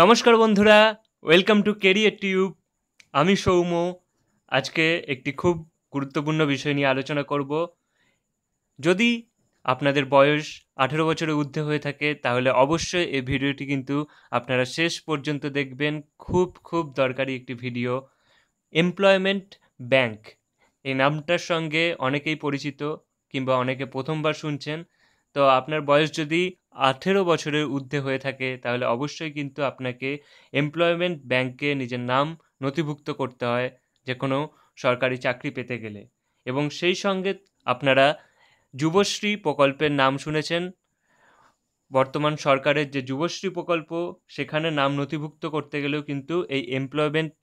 নমস্কার বন্ধুরা welcome to career tube আমি সৌম আজকে একটি খুব গুরুত্বপূর্ণ বিষয় নিয়ে আলোচনা করব যদি আপনাদের বয়স আঠেরো বছরের ঊর্ধ্বে হয়ে থাকে তাহলে অবশ্যই এই ভিডিওটি কিন্তু আপনারা শেষ পর্যন্ত দেখবেন খুব খুব দরকারি একটি ভিডিও এমপ্লয়মেন্ট ব্যাংক এই নামটার সঙ্গে অনেকেই পরিচিত কিংবা অনেকে প্রথমবার শুনছেন তো আপনার বয়স যদি আঠেরো বছরের ঊর্ধ্বে হয়ে থাকে তাহলে অবশ্যই কিন্তু আপনাকে এমপ্লয়মেন্ট ব্যাংকে নিজের নাম নথিভুক্ত করতে হয় যে কোনো সরকারি চাকরি পেতে গেলে এবং সেই সঙ্গে আপনারা যুবশ্রী প্রকল্পের নাম শুনেছেন বর্তমান সরকারের যে যুবশ্রী প্রকল্প সেখানে নাম নথিভুক্ত করতে গেলেও কিন্তু এই এমপ্লয়মেন্ট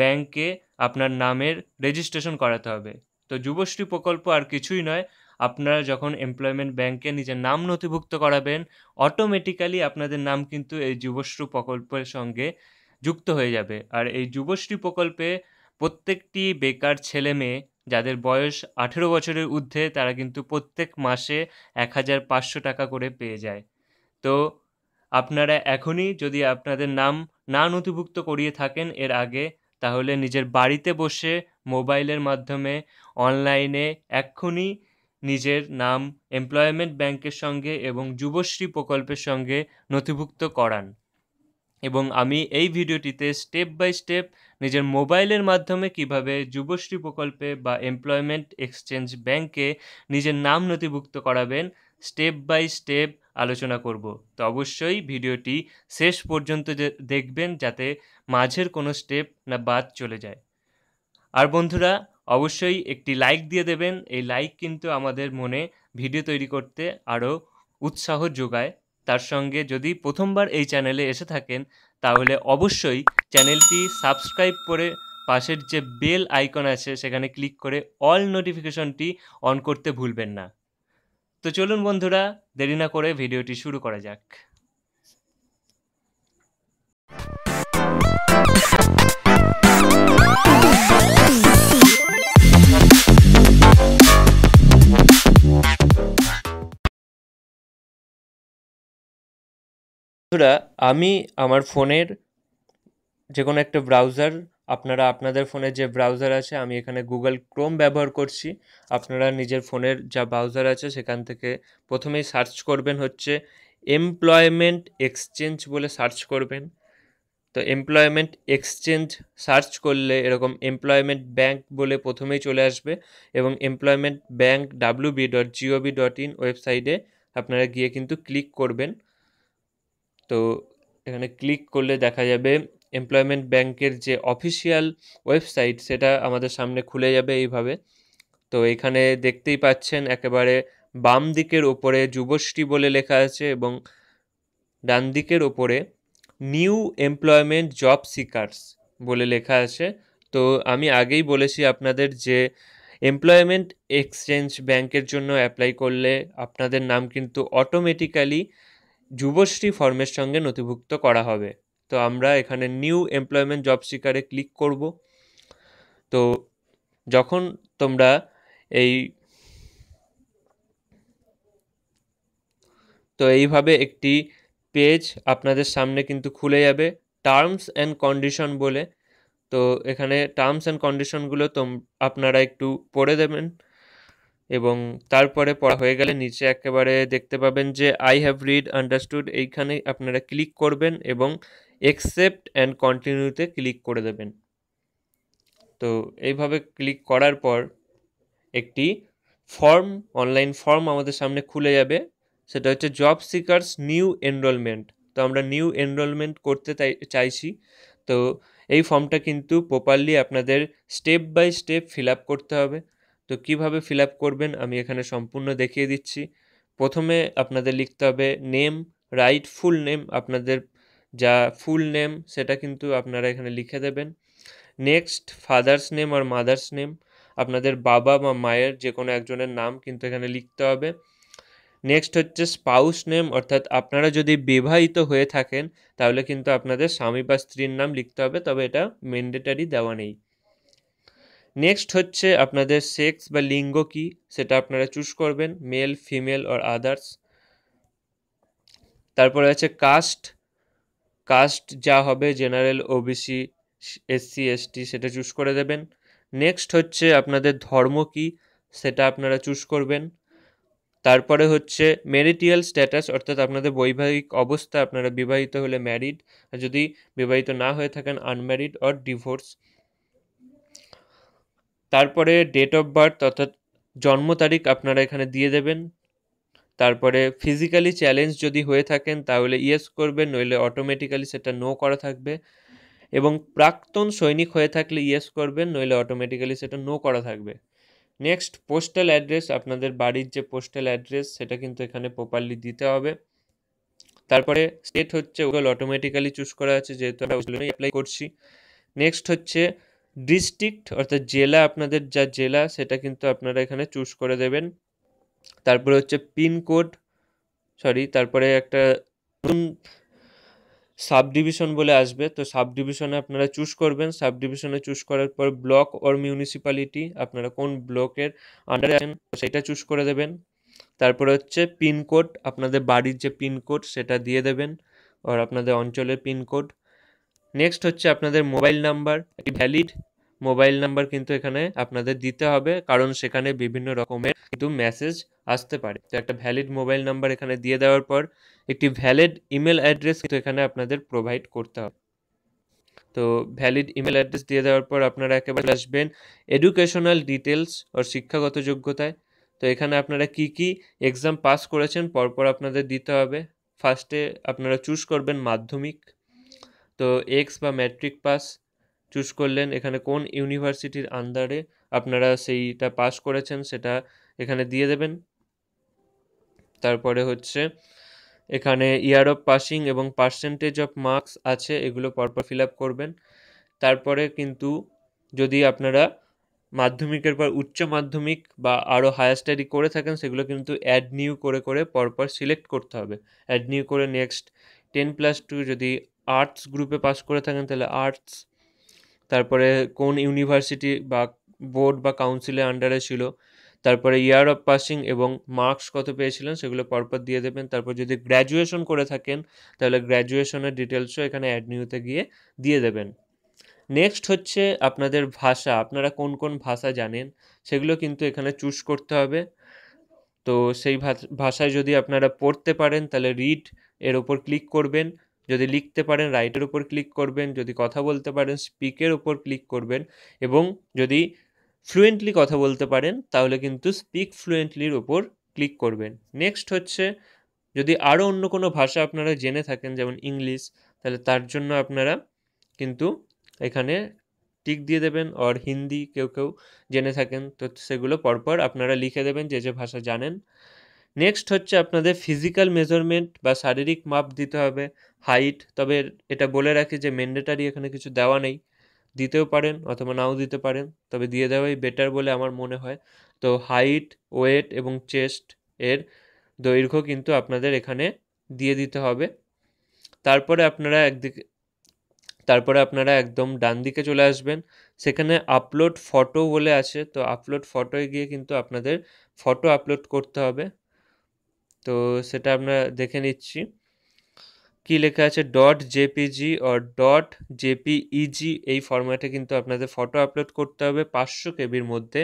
ব্যাংকে আপনার নামের রেজিস্ট্রেশন করাতে হবে তো যুবশ্রী প্রকল্প আর কিছুই নয় আপনারা যখন এমপ্লয়মেন্ট ব্যাংকে নিজের নাম নথিভুক্ত করাবেন অটোমেটিক্যালি আপনাদের নাম কিন্তু এই যুবশ্রী প্রকল্পের সঙ্গে যুক্ত হয়ে যাবে আর এই যুবশ্রী প্রকল্পে প্রত্যেকটি বেকার ছেলে মেয়ে যাদের বয়স আঠেরো বছরের ঊর্ধ্বে তারা কিন্তু প্রত্যেক মাসে এক হাজার পাঁচশো টাকা করে পেয়ে যায় তো আপনারা এখনই যদি আপনাদের নাম না নথিভুক্ত করিয়ে থাকেন এর আগে তাহলে নিজের বাড়িতে বসে মোবাইলের মাধ্যমে অনলাইনে এক্ষুনি নিজের নাম এমপ্লয়মেন্ট ব্যাংকের সঙ্গে এবং যুবশ্রী প্রকল্পের সঙ্গে নথিভুক্ত করান এবং আমি এই ভিডিওটিতে স্টেপ বাই স্টেপ নিজের মোবাইলের মাধ্যমে কিভাবে যুবশ্রী প্রকল্পে বা এমপ্লয়মেন্ট এক্সচেঞ্জ ব্যাংকে নিজের নাম নথিভুক্ত করাবেন স্টেপ বাই স্টেপ আলোচনা করব তো অবশ্যই ভিডিওটি শেষ পর্যন্ত দেখবেন যাতে মাঝের কোনো স্টেপ না বাদ চলে যায় আর বন্ধুরা অবশ্যই একটি লাইক দিয়ে দেবেন এই লাইক কিন্তু আমাদের মনে ভিডিও তৈরি করতে আরও উৎসাহ যোগায় তার সঙ্গে যদি প্রথমবার এই চ্যানেলে এসে থাকেন তাহলে অবশ্যই চ্যানেলটি সাবস্ক্রাইব করে পাশের যে বেল আইকন আছে সেখানে ক্লিক করে অল নোটিফিকেশনটি অন করতে ভুলবেন না তো চলুন বন্ধুরা দেরি না করে ভিডিওটি শুরু করা যাক Thank you. বন্ধুরা আমি আমার ফোনের যে কোনো একটা ব্রাউজার আপনারা আপনাদের ফোনে যে ব্রাউজার আছে আমি এখানে গুগল ক্রোম ব্যবহার করছি আপনারা নিজের ফোনের যা ব্রাউজার আছে সেখান থেকে প্রথমেই সার্চ করবেন হচ্ছে এমপ্লয়মেন্ট এক্সচেঞ্জ বলে সার্চ করবেন তো এমপ্লয়মেন্ট এক্সচেঞ্জ সার্চ করলে এরকম এমপ্লয়মেন্ট ব্যাঙ্ক বলে প্রথমেই চলে আসবে এবং employment bank WB B dot জিওবি ডট ইন ওয়েবসাইটে আপনারা গিয়ে কিন্তু ক্লিক করবেন তো এখানে ক্লিক করলে দেখা যাবে এমপ্লয়মেন্ট ব্যাংকের যে অফিসিয়াল ওয়েবসাইট সেটা আমাদের সামনে খুলে যাবে এইভাবে তো এখানে দেখতেই পাচ্ছেন একেবারে বাম দিকের ওপরে যুবশ্রী বলে লেখা আছে এবং ডান দিকের ওপরে নিউ এমপ্লয়মেন্ট জব সিকার্স বলে লেখা আছে তো আমি আগেই বলেছি আপনাদের যে এমপ্লয়মেন্ট এক্সচেঞ্জ ব্যাংকের জন্য অ্যাপ্লাই করলে আপনাদের নাম কিন্তু অটোমেটিক্যালি যুবশ্রী ফর্মের সঙ্গে নথিভুক্ত করা হবে তো আমরা এখানে নিউ এমপ্লয়মেন্ট জব সিকারে ক্লিক করব তো যখন তোমরা এই তো এইভাবে একটি পেজ আপনাদের সামনে কিন্তু খুলে যাবে টার্মস অ্যান্ড কন্ডিশন বলে তো এখানে টার্মস অ্যান্ড কন্ডিশনগুলো তোম আপনারা একটু পড়ে দেবেন এবং তারপরে পড়া হয়ে গেলে নিচে একেবারে দেখতে পাবেন যে আই হ্যাভ রিড আন্ডারস্টুড এইখানে আপনারা ক্লিক করবেন এবং এক্সেপ্ট অ্যান্ড কন্টিনিউতে ক্লিক করে দেবেন তো এইভাবে ক্লিক করার পর একটি ফর্ম অনলাইন ফর্ম আমাদের সামনে খুলে যাবে সেটা হচ্ছে জব সিকার্স নিউ এনরোলমেন্ট তো আমরা নিউ এনরোলমেন্ট করতে চাইছি তো এই ফর্মটা কিন্তু প্রপারলি আপনাদের step by step fill up করতে হবে তো কিভাবে ফিল আপ করবেন আমি এখানে সম্পূর্ণ দেখিয়ে দিচ্ছি প্রথমে আপনাদের লিখতে হবে নেম রাইট ফুল নেম আপনাদের যা ফুল নেম সেটা কিন্তু আপনারা এখানে লিখে দেবেন নেক্সট ফাদার্স নেম আর মাদার্স নেম আপনাদের বাবা বা মায়ের যে কোনো একজনের নাম কিন্তু এখানে লিখতে হবে নেক্সট হচ্ছে স্পাউস নেম অর্থাৎ আপনারা যদি বিবাহিত হয়ে থাকেন তাহলে কিন্তু আপনাদের স্বামী বা স্ত্রীর নাম লিখতে হবে তবে এটা ম্যান্ডেটারি দেওয়া নেই নেক্সট হচ্ছে আপনাদের সেক্স বা লিঙ্গ কি সেটা আপনারা চুজ করবেন মেল ফিমেল অর আদার্স তারপরে আছে কাস্ট কাস্ট যা হবে জেনারেল ওবিসি এসসি এসটি সেটা চুজ করে দেবেন নেক্সট হচ্ছে আপনাদের ধর্ম কি সেটা আপনারা চুজ করবেন তারপরে হচ্ছে মেরিটিয়াল স্ট্যাটাস অর্থাৎ আপনাদের বৈবাহিক অবস্থা আপনারা বিবাহিত হলে ম্যারিড আর যদি বিবাহিত না হয়ে থাকেন আনম্যারিড অর ডিভোর্স তারপরে ডেট অফ বার্থ অর্থাৎ জন্ম তারিখ আপনারা এখানে দিয়ে দেবেন তারপরে ফিজিক্যালি চ্যালেঞ্জ যদি হয়ে থাকেন তাহলে ইয়েস করবেন নইলে অটোমেটিক্যালি সেটা নো করা থাকবে এবং প্রাক্তন সৈনিক হয়ে থাকলে ইয়েস করবেন নইলে অটোমেটিক্যালি সেটা নো করা থাকবে নেক্সট পোস্টাল অ্যাড্রেস আপনাদের বাড়ির যে পোস্টাল অ্যাড্রেস সেটা কিন্তু এখানে প্রপারলি দিতে হবে তারপরে স্টেট হচ্ছে ওগুলো অটোমেটিক্যালি চুজ করা আছে যেহেতু আমরা অ্যাপ্লাই করছি নেক্সট হচ্ছে ডিস্ট্রিক্ট অর্থাৎ জেলা আপনাদের যা জেলা সেটা কিন্তু আপনারা এখানে চুজ করে দেবেন তারপরে হচ্ছে পিনকোড সরি তারপরে একটা নতুন সাব ডিভিশন বলে আসবে তো সাব ডিভিশনে আপনারা চুজ করবেন সাব ডিভিশনে চুজ করার পর ব্লক ওর মিউনিসিপ্যালিটি আপনারা কোন ব্লকের আন্ডারে আছেন সেটা চুজ করে দেবেন তারপরে হচ্ছে পিনকোড আপনাদের বাড়ির যে পিনকোড সেটা দিয়ে দেবেন আর আপনাদের অঞ্চলের পিনকোড নেক্সট হচ্ছে আপনাদের মোবাইল নাম্বার একটি ভ্যালিড মোবাইল নাম্বার কিন্তু এখানে আপনাদের দিতে হবে কারণ সেখানে বিভিন্ন রকমের কিন্তু মেসেজ আসতে পারে তো একটা ভ্যালিড মোবাইল নাম্বার এখানে দিয়ে দেওয়ার পর একটি ভ্যালিড ইমেল অ্যাড্রেস কিন্তু এখানে আপনাদের প্রোভাইড করতে হবে তো ভ্যালিড ইমেল অ্যাড্রেস দিয়ে দেওয়ার পর আপনারা একেবারে আসবেন এডুকেশনাল ডিটেলস ওর শিক্ষাগত যোগ্যতায় তো এখানে আপনারা কি কি এক্সাম পাস করেছেন পরপর আপনাদের দিতে হবে ফার্স্টে আপনারা চুজ করবেন মাধ্যমিক তো এক্স বা ম্যাট্রিক পাস চুজ করলেন এখানে কোন ইউনিভার্সিটির আন্ডারে আপনারা সেইটা পাস করেছেন সেটা এখানে দিয়ে দেবেন তারপরে হচ্ছে এখানে ইয়ার অফ পাসিং এবং পার্সেন্টেজ অফ মার্কস আছে এগুলো পরপর ফিল আপ করবেন তারপরে কিন্তু যদি আপনারা মাধ্যমিকের পর উচ্চ মাধ্যমিক বা আরও হায়ার স্টাডি করে থাকেন সেগুলো কিন্তু অ্যাড নিউ করে করে পরপর সিলেক্ট করতে হবে অ্যাড নিউ করে নেক্সট টেন প্লাস টু যদি আর্টস গ্রুপে পাস করে থাকেন তাহলে আর্টস তারপরে কোন ইউনিভার্সিটি বা বোর্ড বা কাউন্সিলের আন্ডারে ছিল তারপরে ইয়ার অফ পাসিং এবং মার্কস কত পেয়েছিলেন সেগুলো পরপর দিয়ে দেবেন তারপর যদি গ্র্যাজুয়েশন করে থাকেন তাহলে গ্র্যাজুয়েশনের ডিটেলসও এখানে অ্যাডনিউতে গিয়ে দিয়ে দেবেন নেক্সট হচ্ছে আপনাদের ভাষা আপনারা কোন কোন ভাষা জানেন সেগুলো কিন্তু এখানে চুজ করতে হবে তো সেই ভাষায় যদি আপনারা পড়তে পারেন তাহলে রিড এর ওপর ক্লিক করবেন যদি লিখতে পারেন রাইটের উপর ক্লিক করবেন যদি কথা বলতে পারেন স্পিকের উপর ক্লিক করবেন এবং যদি ফ্লুয়েন্টলি কথা বলতে পারেন তাহলে কিন্তু স্পিক ফ্লুয়েন্টলির ওপর ক্লিক করবেন নেক্সট হচ্ছে যদি আরও অন্য কোনো ভাষা আপনারা জেনে থাকেন যেমন ইংলিশ তাহলে তার জন্য আপনারা কিন্তু এখানে টিক দিয়ে দেবেন অর হিন্দি কেউ কেউ জেনে থাকেন তো সেগুলো পরপর আপনারা লিখে দেবেন যে যে ভাষা জানেন নেক্সট হচ্ছে আপনাদের ফিজিক্যাল মেজারমেন্ট বা শারীরিক মাপ দিতে হবে হাইট তবে এটা বলে রাখি যে ম্যান্ডেটারি এখানে কিছু দেওয়া নেই দিতেও পারেন অথবা নাও দিতে পারেন তবে দিয়ে দেওয়াই বেটার বলে আমার মনে হয় তো হাইট ওয়েট এবং চেস্ট এর দৈর্ঘ্য কিন্তু আপনাদের এখানে দিয়ে দিতে হবে তারপরে আপনারা একদিকে তারপরে আপনারা একদম ডান দিকে চলে আসবেন সেখানে আপলোড ফটো বলে আছে তো আপলোড ফটোয় গিয়ে কিন্তু আপনাদের ফটো আপলোড করতে হবে তো সেটা আমরা দেখে নিচ্ছি কি লেখা আছে dot JPG or dot JPEG এই ফরম্যাটে কিন্তু আপনাদের ফটো আপলোড করতে হবে পাঁচশো কেবির মধ্যে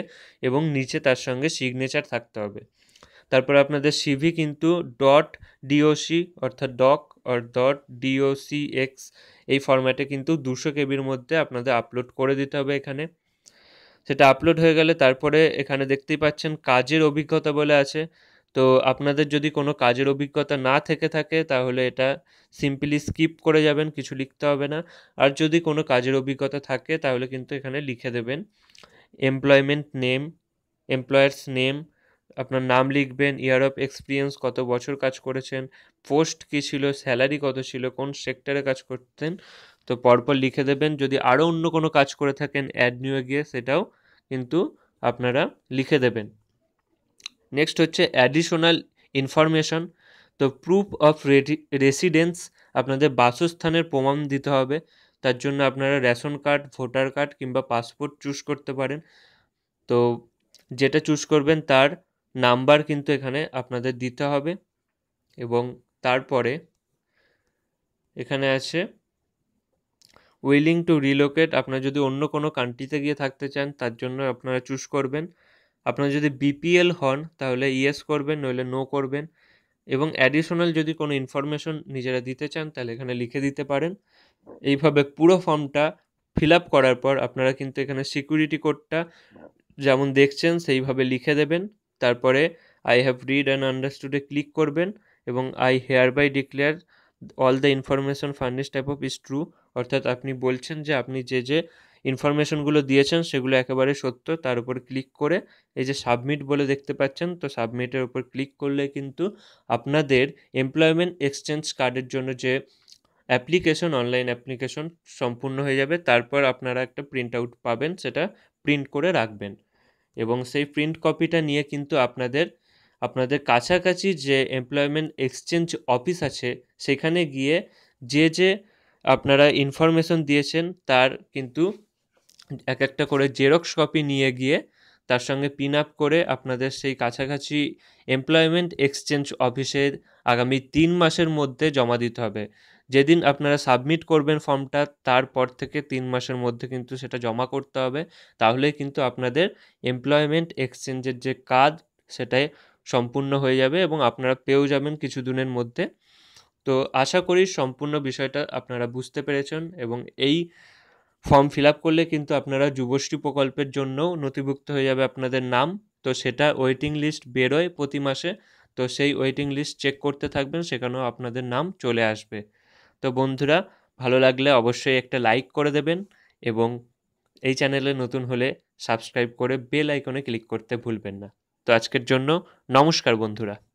এবং নিচে তার সঙ্গে সিগনেচার থাকতে হবে তারপর আপনাদের সিভি কিন্তু ডট ডিওসি অর্থাৎ doc or dot DOC X এই ফরম্যাটে কিন্তু দুশো কেবির মধ্যে আপনাদের আপলোড করে দিতে হবে এখানে সেটা আপলোড হয়ে গেলে তারপরে এখানে দেখতেই পাচ্ছেন কাজের অভিজ্ঞতা বলে আছে তো আপনাদের যদি কোনো কাজের অভিজ্ঞতা না থেকে থাকে তাহলে এটা সিম্পলি স্কিপ করে যাবেন কিছু লিখতে হবে না আর যদি কোনো কাজের অভিজ্ঞতা থাকে তাহলে কিন্তু এখানে লিখে দেবেন এমপ্লয়মেন্ট নেম এমপ্লয়ার্স নেম আপনার নাম লিখবেন ইয়ার অফ এক্সপিরিয়েন্স কত বছর কাজ করেছেন পোস্ট কী ছিল স্যালারি কত ছিল কোন সেক্টরে কাজ করতেন তো পরপর লিখে দেবেন যদি আরও অন্য কোনো কাজ করে থাকেন অ্যাড নিউ গিয়ে সেটাও কিন্তু আপনারা লিখে দেবেন নেক্সট হচ্ছে অ্যাডিশনাল ইনফরমেশন তো প্রুফ অফ রেসিডেন্স আপনাদের বাসস্থানের প্রমাণ দিতে হবে তার জন্য আপনারা রেশন কার্ড ভোটার কার্ড কিংবা পাসপোর্ট চুজ করতে পারেন তো যেটা চুজ করবেন তার নাম্বার কিন্তু এখানে আপনাদের দিতে হবে এবং তারপরে এখানে আছে উইলিং টু রিলোকেট আপনার যদি অন্য কোনো কান্ট্রিতে গিয়ে থাকতে চান তার জন্য আপনারা চুজ করবেন আপনারা যদি বিপিএল হন তাহলে ইয়েস করবেন নইলে নো করবেন এবং অ্যাডিশনাল যদি কোনো ইনফরমেশন নিজেরা দিতে চান তাহলে এখানে লিখে দিতে পারেন এইভাবে পুরো ফর্মটা ফিল আপ করার পর আপনারা কিন্তু এখানে সিকিউরিটি কোডটা যেমন দেখছেন সেইভাবে লিখে দেবেন তারপরে আই হ্যাভ রিড অ্যান্ড আন্ডারস্টুডে ক্লিক করবেন এবং I hereby declare all the information furnish type of is true অর্থাৎ আপনি বলছেন যে আপনি যে যে ইনফরমেশনগুলো দিয়েছেন সেগুলো একেবারে সত্য তার উপর ক্লিক করে এই যে সাবমিট বলে দেখতে পাচ্ছেন তো সাবমিটের উপর ক্লিক করলে কিন্তু আপনাদের এমপ্লয়মেন্ট এক্সচেঞ্জ কার্ডের জন্য যে অ্যাপ্লিকেশন অনলাইন অ্যাপ্লিকেশন সম্পূর্ণ হয়ে যাবে তারপর আপনারা একটা প্রিন্ট আউট পাবেন সেটা প্রিন্ট করে রাখবেন এবং সেই প্রিন্ট কপিটা নিয়ে কিন্তু আপনাদের আপনাদের কাছাকাছি যে এমপ্লয়মেন্ট এক্সচেঞ্জ অফিস আছে সেখানে গিয়ে যে যে আপনারা ইনফরমেশন দিয়েছেন তার কিন্তু এক একটা করে জেরক্স কপি নিয়ে গিয়ে তার সঙ্গে পিন আপ করে আপনাদের সেই কাছাকাছি এমপ্লয়মেন্ট এক্সচেঞ্জ অফিসে আগামী তিন মাসের মধ্যে জমা দিতে হবে যেদিন আপনারা সাবমিট করবেন ফর্মটা তারপর থেকে তিন মাসের মধ্যে কিন্তু সেটা জমা করতে হবে তাহলে কিন্তু আপনাদের এমপ্লয়মেন্ট এক্সচেঞ্জের যে কাজ সেটাই সম্পূর্ণ হয়ে যাবে এবং আপনারা পেয়েও যাবেন কিছু দিনের মধ্যে তো আশা করি সম্পূর্ণ বিষয়টা আপনারা বুঝতে পেরেছেন এবং এই ফর্ম ফিল আপ করলে কিন্তু আপনারা যুবশ্রী প্রকল্পের জন্য নথিভুক্ত হয়ে যাবে আপনাদের নাম তো সেটা ওয়েটিং লিস্ট বেরোয় প্রতি মাসে তো সেই ওয়েটিং লিস্ট চেক করতে থাকবেন সেখানেও আপনাদের নাম চলে আসবে তো বন্ধুরা ভালো লাগলে অবশ্যই একটা লাইক করে দেবেন এবং এই চ্যানেলে নতুন হলে সাবস্ক্রাইব করে বেল আইকনে ক্লিক করতে ভুলবেন না তো আজকের জন্য নমস্কার বন্ধুরা